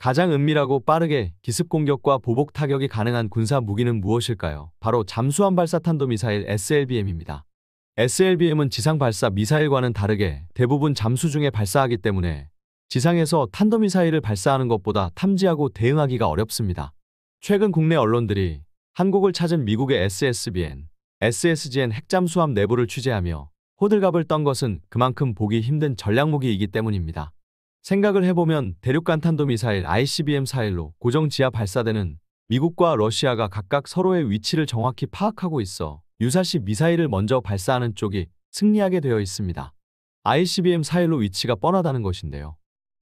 가장 은밀하고 빠르게 기습 공격과 보복 타격이 가능한 군사 무기는 무엇일까요? 바로 잠수함 발사 탄도 미사일 SLBM입니다. SLBM은 지상 발사 미사일과는 다르게 대부분 잠수 중에 발사하기 때문에 지상에서 탄도 미사일을 발사하는 것보다 탐지하고 대응하기가 어렵습니다. 최근 국내 언론들이 한국을 찾은 미국의 SSBN, SSGN 핵잠수함 내부를 취재하며 호들갑을 떤 것은 그만큼 보기 힘든 전략무기이기 때문입니다. 생각을 해보면 대륙간 탄도미사일 ICBM 사일로 고정 지하 발사되는 미국과 러시아가 각각 서로의 위치를 정확히 파악하고 있어 유사시 미사일을 먼저 발사하는 쪽이 승리하게 되어 있습니다. ICBM 사일로 위치가 뻔하다는 것인데요.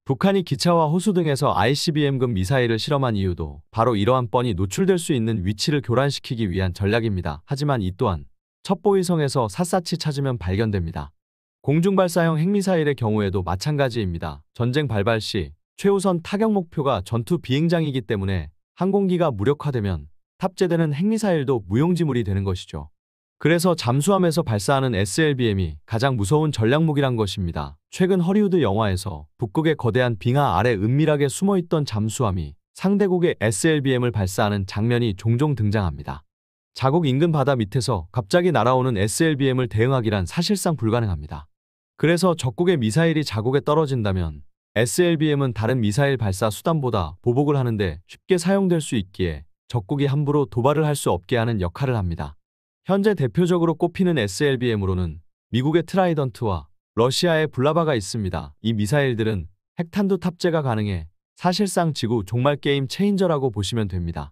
북한이 기차와 호수 등에서 ICBM급 미사일을 실험한 이유도 바로 이러한 뻔히 노출될 수 있는 위치를 교란시키기 위한 전략입니다. 하지만 이 또한 첩보위성에서 샅샅이 찾으면 발견됩니다. 공중발사형 핵미사일의 경우에도 마찬가지입니다. 전쟁 발발 시 최우선 타격 목표가 전투 비행장이기 때문에 항공기가 무력화되면 탑재되는 핵미사일도 무용지물이 되는 것이죠. 그래서 잠수함에서 발사하는 SLBM이 가장 무서운 전략무기란 것입니다. 최근 허리우드 영화에서 북극의 거대한 빙하 아래 은밀하게 숨어있던 잠수함이 상대국의 SLBM을 발사하는 장면이 종종 등장합니다. 자국 인근 바다 밑에서 갑자기 날아오는 SLBM을 대응하기란 사실상 불가능합니다. 그래서 적국의 미사일이 자국에 떨어진다면 SLBM은 다른 미사일 발사 수단보다 보복을 하는데 쉽게 사용될 수 있기에 적국이 함부로 도발을 할 수 없게 하는 역할을 합니다. 현재 대표적으로 꼽히는 SLBM으로는 미국의 트라이던트와 러시아의 블라바가 있습니다. 이 미사일들은 핵탄두 탑재가 가능해 사실상 지구 종말 게임 체인저라고 보시면 됩니다.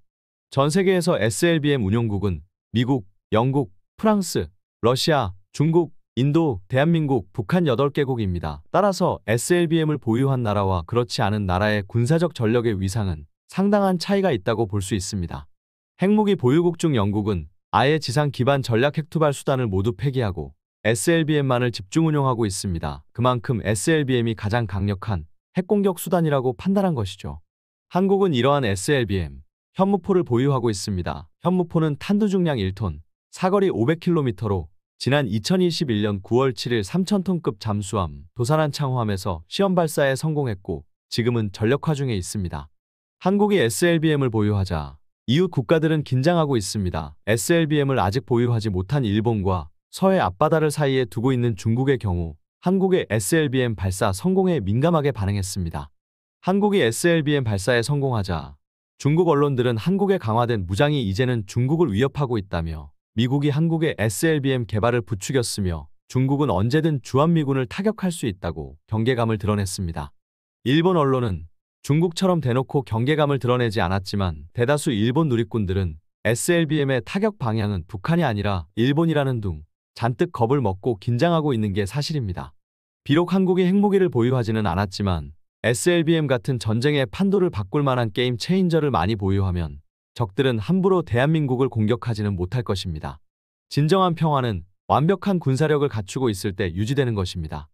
전 세계에서 SLBM 운용국은 미국, 영국, 프랑스, 러시아, 중국, 인도, 대한민국, 북한 8개국입니다. 따라서 SLBM을 보유한 나라와 그렇지 않은 나라의 군사적 전력의 위상은 상당한 차이가 있다고 볼 수 있습니다. 핵무기 보유국 중 영국은 아예 지상 기반 전략 핵투발 수단을 모두 폐기하고 SLBM만을 집중 운용하고 있습니다. 그만큼 SLBM이 가장 강력한 핵공격 수단이라고 판단한 것이죠. 한국은 이러한 SLBM, 현무포를 보유하고 있습니다. 현무포는 탄두 중량 1톤, 사거리 500km로 지난 2021년 9월 7일 3,000톤급 잠수함 도산한 창호함에서 시험 발사에 성공했고 지금은 전력화 중에 있습니다. 한국이 SLBM을 보유하자 이웃 국가들은 긴장하고 있습니다. SLBM을 아직 보유하지 못한 일본과 서해 앞바다를 사이에 두고 있는 중국의 경우 한국의 SLBM 발사 성공에 민감하게 반응했습니다. 한국이 SLBM 발사에 성공하자 중국 언론들은 한국의 강화된 무장이 이제는 중국을 위협하고 있다며 미국이 한국의 SLBM 개발을 부추겼으며 중국은 언제든 주한미군을 타격할 수 있다고 경계감을 드러냈습니다. 일본 언론은 중국처럼 대놓고 경계감을 드러내지 않았지만 대다수 일본 누리꾼들은 SLBM의 타격 방향은 북한이 아니라 일본이라는 둥 잔뜩 겁을 먹고 긴장하고 있는 게 사실입니다. 비록 한국이 핵무기를 보유하지는 않았지만 SLBM 같은 전쟁의 판도를 바꿀 만한 게임 체인저를 많이 보유하면 적들은 함부로 대한민국을 공격하지는 못할 것입니다. 진정한 평화는 완벽한 군사력을 갖추고 있을 때 유지되는 것입니다.